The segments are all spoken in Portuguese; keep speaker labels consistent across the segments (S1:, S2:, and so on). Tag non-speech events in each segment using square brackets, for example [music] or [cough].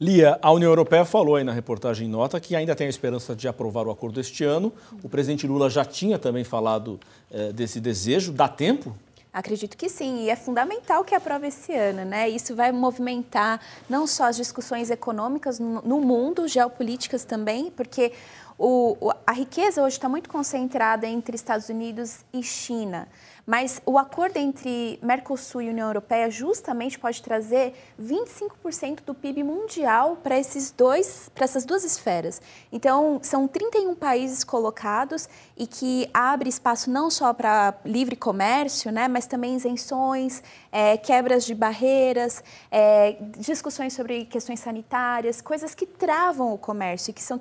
S1: Lia, a União Europeia falou aí na reportagem nota que ainda tem a esperança de aprovar o acordo este ano. O presidente Lula já tinha também falado eh, desse desejo. Dá tempo?
S2: Acredito que sim, e é fundamental que aprove esse ano, né? Isso vai movimentar não só as discussões econômicas no mundo, geopolíticas também, porque o, a riqueza hoje está muito concentrada entre Estados Unidos e China. Mas o acordo entre Mercosul e União Europeia justamente pode trazer 25% do PIB mundial para esses dois, para essas duas esferas. Então, são 31 países colocados e que abre espaço não só para livre comércio, né, mas mas também isenções, é, quebras de barreiras, é, discussões sobre questões sanitárias, coisas que travam o comércio e que são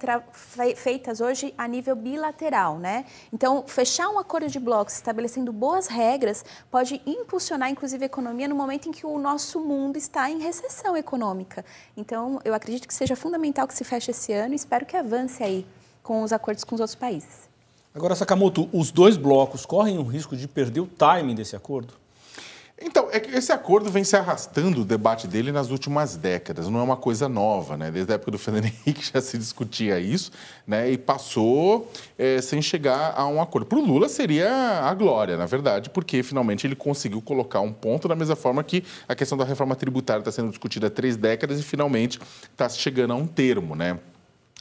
S2: feitas hoje a nível bilateral, né? Então, fechar um acordo de blocos estabelecendo boas regras pode impulsionar, inclusive, a economia no momento em que o nosso mundo está em recessão econômica. Então, eu acredito que seja fundamental que se feche esse ano e espero que avance aí com os acordos com os outros países.
S1: Agora, Sakamoto, os dois blocos correm o risco de perder o timing desse acordo? Então, é que esse acordo vem se arrastando o debate dele nas últimas décadas, não é uma coisa nova, né? Desde a época do Fernando [laughs] Henrique já se discutia isso, né? E passou é, sem chegar a um acordo. Para o Lula seria a glória, na verdade, porque finalmente ele conseguiu colocar um ponto da mesma forma que a questão da reforma tributária está sendo discutida há três décadas e finalmente está chegando a um termo, né?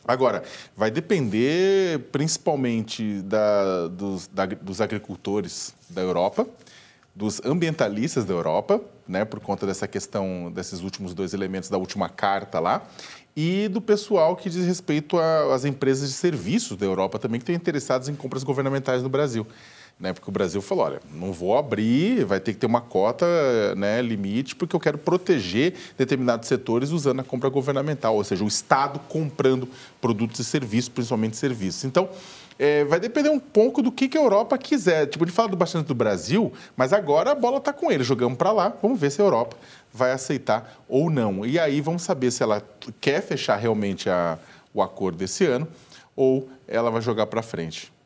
S1: Agora, vai depender principalmente da, dos, da, dos agricultores da Europa, dos ambientalistas da Europa, né, por conta dessa questão, desses últimos dois elementos da última carta lá, e do pessoal que diz respeito às empresas de serviços da Europa também, que estão interessados em compras governamentais no Brasil né? Porque o Brasil falou, olha, não vou abrir, vai ter que ter uma cota, né, limite, porque eu quero proteger determinados setores usando a compra governamental, ou seja, o Estado comprando produtos e serviços, principalmente serviços. Então, é, vai depender um pouco do que, que a Europa quiser. Tipo, ele fala do bastante do Brasil, mas agora a bola está com ele. Jogamos para lá, vamos ver se a Europa vai aceitar ou não. E aí vamos saber se ela quer fechar realmente a, o acordo esse ano ou ela vai jogar para frente.